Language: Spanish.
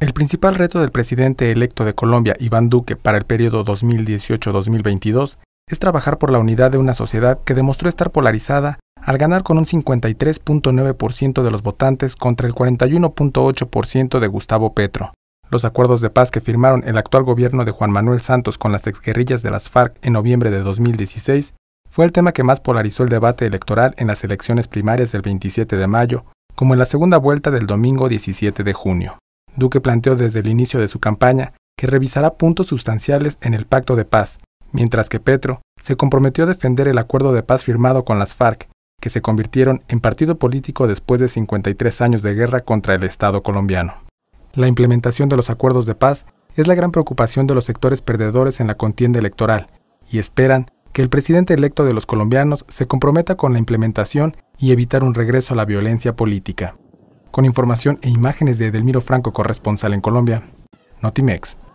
El principal reto del presidente electo de Colombia, Iván Duque, para el periodo 2018-2022 es trabajar por la unidad de una sociedad que demostró estar polarizada al ganar con un 53.9% de los votantes contra el 41.8% de Gustavo Petro. Los acuerdos de paz que firmaron el actual gobierno de Juan Manuel Santos con las exguerrillas de las FARC en noviembre de 2016 fue el tema que más polarizó el debate electoral en las elecciones primarias del 27 de mayo, como en la segunda vuelta del domingo 17 de junio. Duque planteó desde el inicio de su campaña que revisará puntos sustanciales en el pacto de paz, mientras que Petro se comprometió a defender el acuerdo de paz firmado con las FARC, que se convirtieron en partido político después de 53 años de guerra contra el Estado colombiano. La implementación de los acuerdos de paz es la gran preocupación de los sectores perdedores en la contienda electoral, y esperan que el presidente electo de los colombianos se comprometa con la implementación y evitar un regreso a la violencia política con información e imágenes de Edelmiro Franco, corresponsal en Colombia. Notimex.